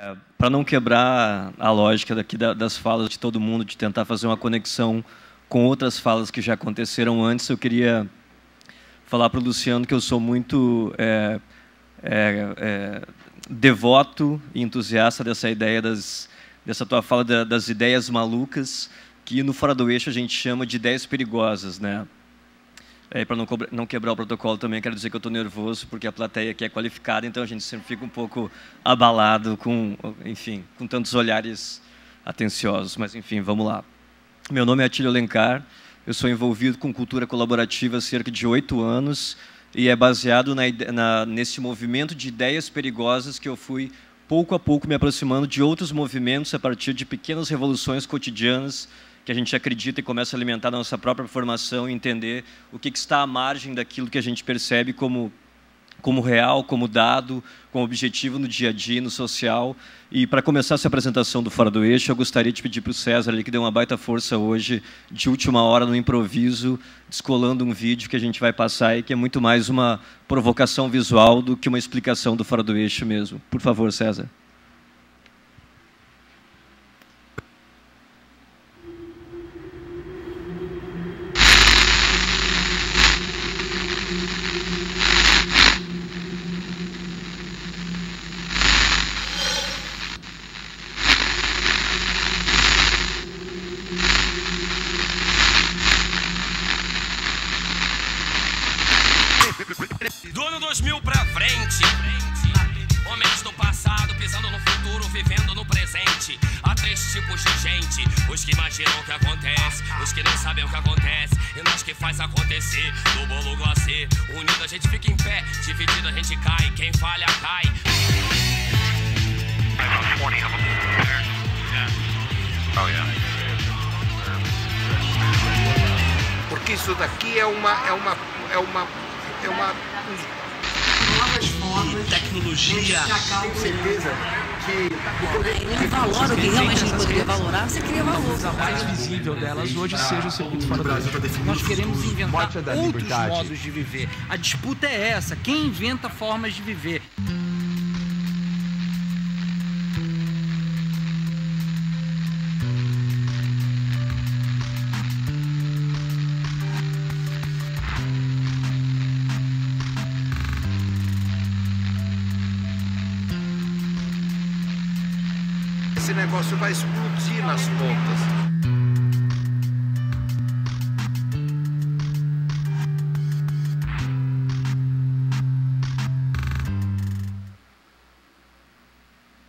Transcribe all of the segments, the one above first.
É, para não quebrar a lógica daqui das falas de todo mundo, de tentar fazer uma conexão com outras falas que já aconteceram antes, eu queria falar para o Luciano que eu sou muito é, é, é, devoto e entusiasta dessa ideia das, dessa tua fala das ideias malucas, que no Fora do Eixo a gente chama de ideias perigosas, né? É, para não, não, quebrar o protocolo também, quero dizer que eu estou nervoso, porque a plateia aqui é qualificada, então a gente sempre fica um pouco abalado com, enfim, com tantos olhares atenciosos. Mas, enfim, vamos lá. Meu nome é Atílio Alencar, eu sou envolvido com cultura colaborativa há cerca de oito anos e é baseado na, na, nesse movimento de ideias perigosas que eu fui, pouco a pouco, me aproximando de outros movimentos a partir de pequenas revoluções cotidianas que a gente acredita e começa a alimentar da nossa própria formação e entender o que, que, está à margem daquilo que a gente percebe como, como real, como dado, como objetivo no dia a dia, no social. E para começar essa apresentação do Fora do Eixo, eu gostaria de pedir para o César, ali, que deu uma baita força hoje, de última hora, no improviso, descolando um vídeo que a gente vai passar e que é muito mais uma provocação visual do que uma explicação do Fora do Eixo mesmo. Por favor, César. ano 2000 pra frente. Homens do passado pisando no futuro, vivendo no presente. Há três tipos de gente: os que imaginam o que acontece, os que não sabem o que acontece, e nós que faz acontecer. Do bolo glacê, unido a gente fica em pé, dividido a gente cai, quem falha cai. Porque isso daqui é uma, é uma, é uma é uma novas formas de tecnologia. Tenho certeza que é, ele valora o que realmente não poderia valorar, você cria valor. A mais visível delas hoje seja o circuito fora do Brasil. Nós queremos inventar é outros modos de viver. A disputa é essa: quem inventa formas de viver? negócio vai explodir nas pontas.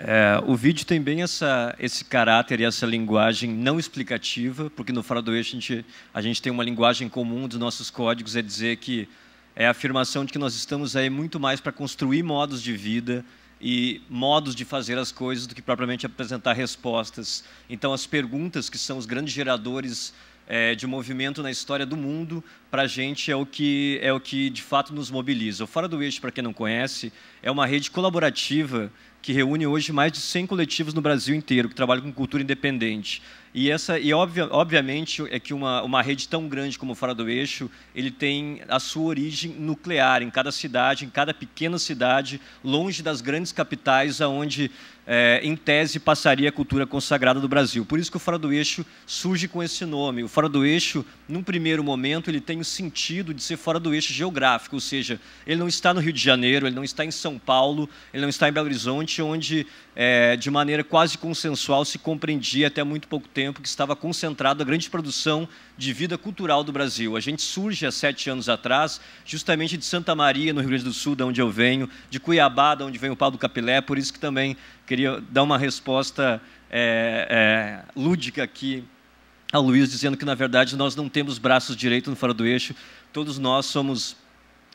É, o vídeo tem bem essa, esse caráter e essa linguagem não explicativa, porque no Fora do Eixo a gente, a gente tem uma linguagem comum dos nossos códigos, é dizer que é a afirmação de que nós estamos aí muito mais para construir modos de vida e modos de fazer as coisas do que propriamente apresentar respostas. Então, as perguntas, que são os grandes geradores é, de movimento na história do mundo, para a gente é o, que, é o que de fato nos mobiliza. O Fora do Eixo, para quem não conhece, é uma rede colaborativa que reúne hoje mais de 100 coletivos no Brasil inteiro que trabalham com cultura independente. E essa e obvia, obviamente é que uma, uma rede tão grande como o Fora do Eixo, ele tem a sua origem nuclear em cada cidade, em cada pequena cidade, longe das grandes capitais aonde é, em tese passaria a cultura consagrada do Brasil. Por isso que o Fora do Eixo surge com esse nome. O Fora do Eixo, num primeiro momento, ele tem um sentido de ser fora do eixo geográfico, ou seja, ele não está no Rio de Janeiro, ele não está em São Paulo, ele não está em Belo Horizonte, onde, é, de maneira quase consensual, se compreendia até muito pouco tempo que estava concentrada a grande produção de vida cultural do Brasil. A gente surge há sete anos atrás, justamente de Santa Maria, no Rio Grande do Sul, da onde eu venho, de Cuiabá, da onde vem o Paulo Capilé, por isso que também queria dar uma resposta é, é, lúdica aqui a Luiz dizendo que, na verdade, nós não temos braços direito no fora do eixo, todos nós somos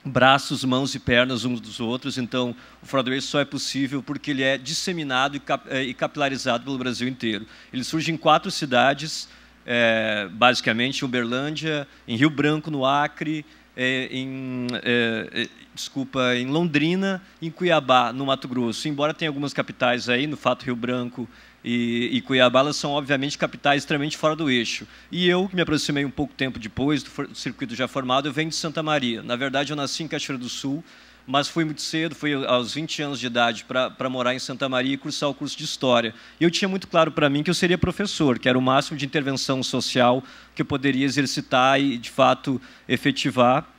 braços, mãos e pernas uns dos outros, então o fora do eixo só é possível porque ele é disseminado e, cap eh, e capilarizado pelo Brasil inteiro. Ele surge em quatro cidades, é, basicamente, Uberlândia, em Rio Branco, no Acre, é, em, é, desculpa, em Londrina, em Cuiabá, no Mato Grosso. Embora tenha algumas capitais aí, no fato Rio Branco e, e Cuiabá elas são, obviamente, capitais extremamente fora do eixo. E eu, que me aproximei um pouco tempo depois do, do circuito já formado, eu venho de Santa Maria. Na verdade, eu nasci em Cachoeira do Sul, mas fui muito cedo, fui aos 20 anos de idade para morar em Santa Maria e cursar o curso de História. E eu tinha muito claro para mim que eu seria professor, que era o máximo de intervenção social que eu poderia exercitar e, de fato, efetivar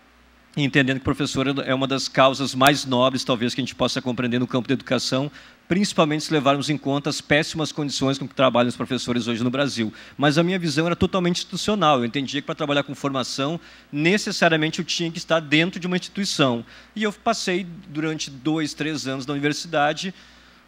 entendendo que professora é, é uma das causas mais nobres, talvez, que a gente possa compreender no campo da educação, principalmente se levarmos em conta as péssimas condições com que trabalham os professores hoje no Brasil. Mas a minha visão era totalmente institucional. Eu entendia que para trabalhar com formação, necessariamente eu tinha que estar dentro de uma instituição. E eu passei durante dois, três anos na universidade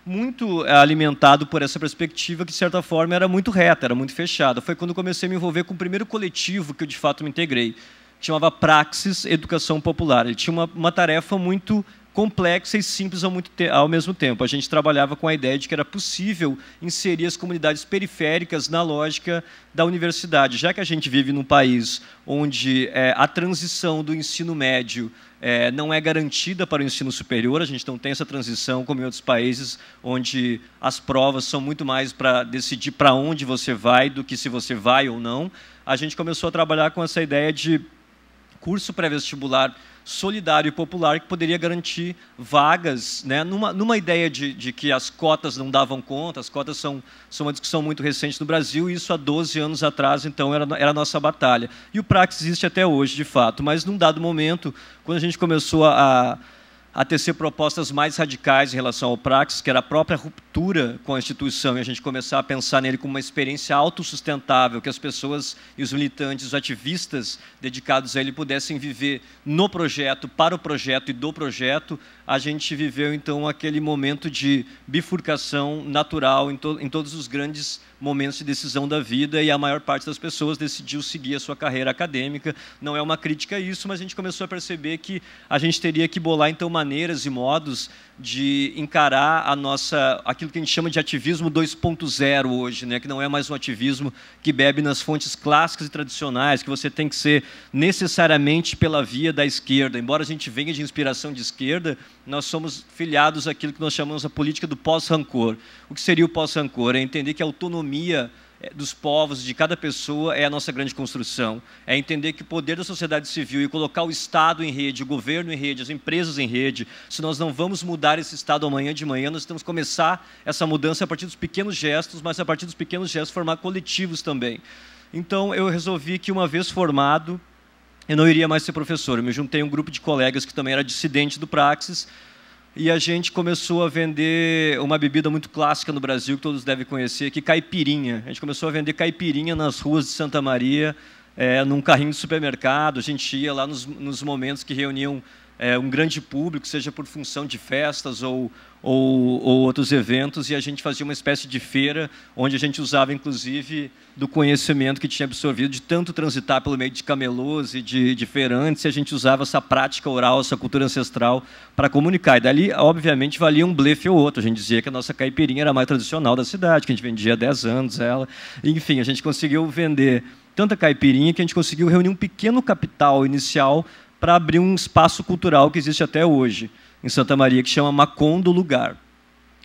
muito eh, alimentado por essa perspectiva que, de certa forma, era muito reta, era muito fechada. Foi quando comecei a me envolver com o primeiro coletivo que eu, de fato, me integrei chamava Praxis Educação Popular. Ele tinha uma, uma tarefa muito complexa e simples ao, muito te ao mesmo tempo. A gente trabalhava com a ideia de que era possível inserir as comunidades periféricas na lógica da universidade, já que a gente vive num país onde é, a transição do ensino médio é, não é garantida para o ensino superior, a gente não tem essa transição como em outros países, onde as provas são muito mais para decidir para onde você vai do que se você vai ou não. A gente começou a trabalhar com essa ideia de curso pré-vestibular solidário e popular que poderia garantir vagas, né, numa, numa ideia de, de, que as cotas não davam conta, as cotas são, são uma discussão muito recente no Brasil, e isso há 12 anos atrás, então, era, era a nossa batalha. E o Praxis existe até hoje, de fato, mas num dado momento, quando a gente começou a, a a tecer propostas mais radicais em relação ao Praxis, que era a própria ruptura com a instituição, e a gente começar a pensar nele como uma experiência autossustentável, que as pessoas e os militantes, os ativistas dedicados a ele pudessem viver no projeto, para o projeto e do projeto, a gente viveu, então, aquele momento de bifurcação natural em, to em todos os grandes momentos de decisão da vida, e a maior parte das pessoas decidiu seguir a sua carreira acadêmica. Não é uma crítica a isso, mas a gente começou a perceber que a gente teria que bolar, então, uma maneiras e modos de encarar a nossa, aquilo que a gente chama de ativismo 2.0 hoje, né? que não é mais um ativismo que bebe nas fontes clássicas e tradicionais, que você tem que ser necessariamente pela via da esquerda. Embora a gente venha de inspiração de esquerda, nós somos filiados àquilo que nós chamamos a política do pós-rancor. O que seria o pós-rancor? É entender que a autonomia é, dos povos, de cada pessoa, é a nossa grande construção. É entender que o poder da sociedade civil e colocar o Estado em rede, o governo em rede, as empresas em rede, se nós não vamos mudar esse Estado amanhã de manhã, nós temos que começar essa mudança a partir dos pequenos gestos, mas a partir dos pequenos gestos formar coletivos também. Então, eu resolvi que, uma vez formado, eu não iria mais ser professor. Eu me juntei a um grupo de colegas que também era dissidente do Praxis, e a gente começou a vender uma bebida muito clássica no Brasil, que todos devem conhecer, que é caipirinha. A gente começou a vender caipirinha nas ruas de Santa Maria, é, num carrinho de supermercado. A gente ia lá nos, nos momentos que reuniam é, um grande público, seja por função de festas ou, ou, ou, outros eventos, e a gente fazia uma espécie de feira, onde a gente usava, inclusive, do conhecimento que tinha absorvido de tanto transitar pelo meio de camelôs e de, de feirantes, e a gente usava essa prática oral, essa cultura ancestral para comunicar. E dali, obviamente, valia um blefe ou outro. A gente dizia que a nossa caipirinha era a mais tradicional da cidade, que a gente vendia há 10 anos ela. Enfim, a gente conseguiu vender tanta caipirinha que a gente conseguiu reunir um pequeno capital inicial para abrir um espaço cultural que existe até hoje em Santa Maria, que chama Macondo Lugar.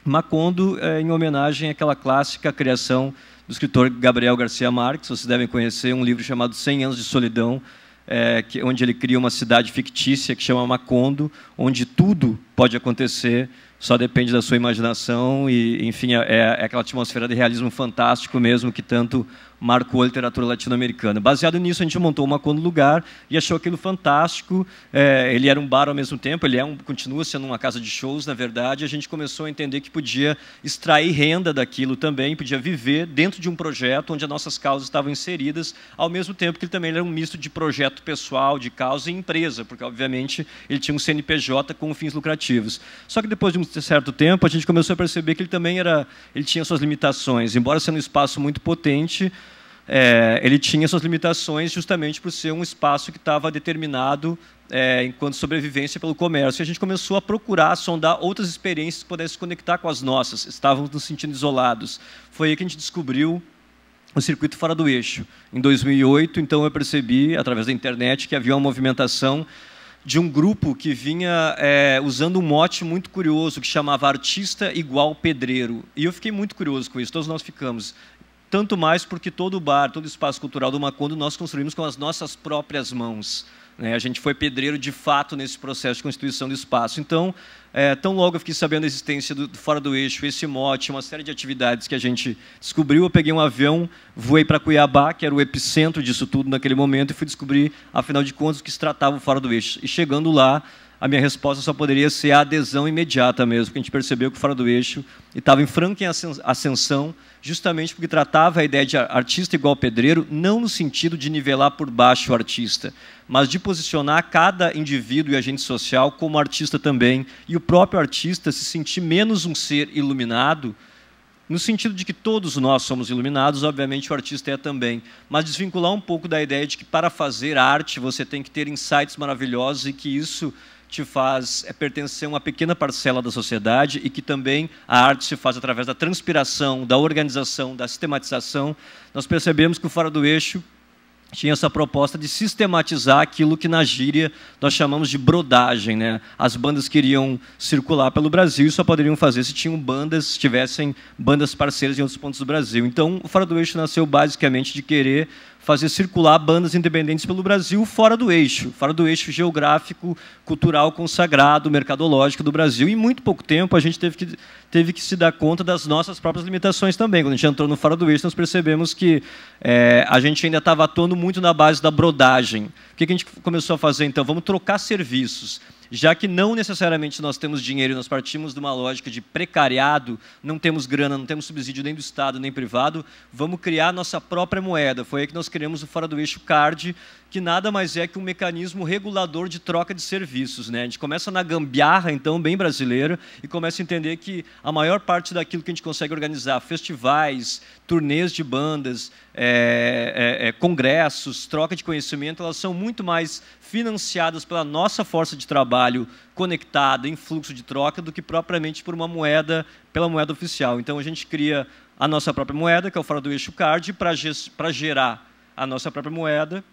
Macondo é em homenagem àquela clássica criação do escritor Gabriel Garcia Marques, vocês devem conhecer um livro chamado 100 Anos de Solidão, é, que, onde ele cria uma cidade fictícia que chama Macondo, onde tudo pode acontecer, só depende da sua imaginação e, enfim, é, é aquela atmosfera de realismo fantástico mesmo que tanto marcou a literatura latino-americana. Baseado nisso, a gente montou uma Macondo Lugar e achou aquilo fantástico. É, ele era um bar ao mesmo tempo, ele é um, continua sendo uma casa de shows, na verdade. A gente começou a entender que podia extrair renda daquilo também, podia viver dentro de um projeto onde as nossas causas estavam inseridas, ao mesmo tempo que ele também era um misto de projeto pessoal, de causa e empresa, porque, obviamente, ele tinha um CNPJ com fins lucrativos só que depois de um certo tempo, a gente começou a perceber que ele também era, ele tinha suas limitações. Embora sendo um espaço muito potente, é, ele tinha suas limitações justamente por ser um espaço que estava determinado é, enquanto sobrevivência pelo comércio. E a gente começou a procurar, sondar outras experiências que pudessem se conectar com as nossas. Estávamos nos sentindo isolados. Foi aí que a gente descobriu o circuito fora do eixo. Em 2008, então, eu percebi, através da internet, que havia uma movimentação de um grupo que vinha é, usando um mote muito curioso que chamava Artista Igual Pedreiro. E eu fiquei muito curioso com isso, todos nós ficamos. Tanto mais porque todo o bar, todo o espaço cultural do Macondo nós construímos com as nossas próprias mãos. Né? A gente foi pedreiro de fato nesse processo de constituição do espaço. Então, é, tão logo eu fiquei sabendo a existência do, do Fora do Eixo, esse mote, uma série de atividades que a gente descobriu. Eu peguei um avião, voei para Cuiabá, que era o epicentro disso tudo naquele momento, e fui descobrir, afinal de contas, o que se tratava o Fora do Eixo. E chegando lá, a minha resposta só poderia ser a adesão imediata mesmo, porque a gente percebeu que o Fora do Eixo estava em franca ascensão justamente porque tratava a ideia de artista igual pedreiro, não no sentido de nivelar por baixo o artista, mas de posicionar cada indivíduo e agente social como artista também, e o próprio artista se sentir menos um ser iluminado, no sentido de que todos nós somos iluminados, obviamente o artista é também, mas desvincular um pouco da ideia de que para fazer arte você tem que ter insights maravilhosos e que isso te faz é pertencer a uma pequena parcela da sociedade e que também a arte se faz através da transpiração, da organização, da sistematização. Nós percebemos que o Fora do Eixo tinha essa proposta de sistematizar aquilo que na gíria nós chamamos de brodagem. Né? As bandas queriam circular pelo Brasil e só poderiam fazer se tinham bandas, se tivessem bandas parceiras em outros pontos do Brasil. Então, o Fora do Eixo nasceu basicamente de querer fazer circular bandas independentes pelo Brasil fora do eixo, fora do eixo geográfico, cultural, consagrado, mercadológico do Brasil. E em muito pouco tempo a gente teve que, teve que se dar conta das nossas próprias limitações também. Quando a gente entrou no fora do eixo, nós percebemos que é, a gente ainda estava atuando muito na base da brodagem. O que, que a gente começou a fazer então? Vamos trocar serviços já que não necessariamente nós temos dinheiro e nós partimos de uma lógica de precariado, não temos grana, não temos subsídio nem do Estado nem privado, vamos criar nossa própria moeda. Foi aí que nós criamos o Fora do Eixo Card, que nada mais é que um mecanismo regulador de troca de serviços. Né? A gente começa na gambiarra, então, bem brasileira, e começa a entender que a maior parte daquilo que a gente consegue organizar, festivais, turnês de bandas, é, é, é, congressos, troca de conhecimento, elas são muito mais financiadas pela nossa força de trabalho conectada em fluxo de troca do que propriamente por uma moeda, pela moeda oficial. Então a gente cria a nossa própria moeda, que é o fora do eixo card, para gerar a nossa própria moeda,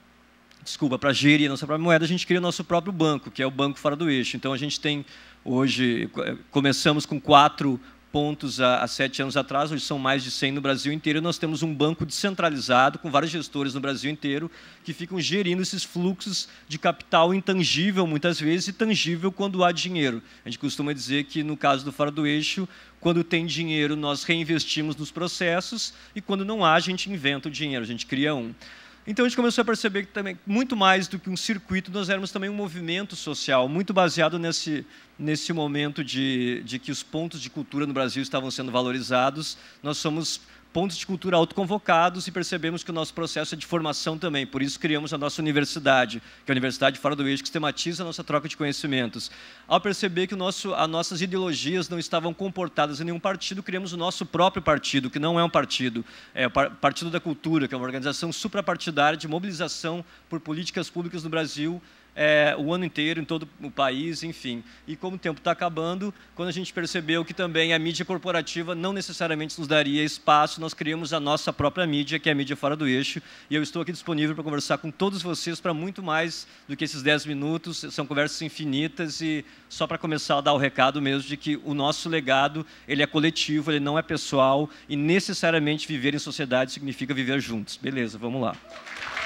desculpa, para gerir a nossa própria moeda, a gente cria o nosso próprio banco, que é o banco fora do eixo. Então, a gente tem hoje, começamos com quatro pontos há, há, sete anos atrás, hoje são mais de 100 no Brasil inteiro. Nós temos um banco descentralizado, com vários gestores no Brasil inteiro, que ficam gerindo esses fluxos de capital intangível, muitas vezes, e tangível quando há dinheiro. A gente costuma dizer que, no caso do Fora do Eixo, quando tem dinheiro, nós reinvestimos nos processos, e quando não há, a gente inventa o dinheiro, a gente cria um. Então a gente começou a perceber que também, muito mais do que um circuito, nós éramos também um movimento social, muito baseado nesse, nesse momento de, de que os pontos de cultura no Brasil estavam sendo valorizados. Nós somos pontos de cultura autoconvocados e percebemos que o nosso processo é de formação também. Por isso, criamos a nossa universidade, que é a Universidade Fora do Eixo, que sistematiza a nossa troca de conhecimentos. Ao perceber que o nosso, as nossas ideologias não estavam comportadas em nenhum partido, criamos o nosso próprio partido, que não é um partido, é o Partido da Cultura, que é uma organização suprapartidária de mobilização por políticas públicas no Brasil é, o ano inteiro, em todo o país, enfim. E como o tempo está acabando, quando a gente percebeu que também a mídia corporativa não necessariamente nos daria espaço, nós criamos a nossa própria mídia, que é a mídia fora do eixo. E eu estou aqui disponível para conversar com todos vocês para muito mais do que esses 10 minutos. São conversas infinitas e só para começar a dar o recado mesmo de que o nosso legado ele é coletivo, ele não é pessoal e necessariamente viver em sociedade significa viver juntos. Beleza, vamos lá.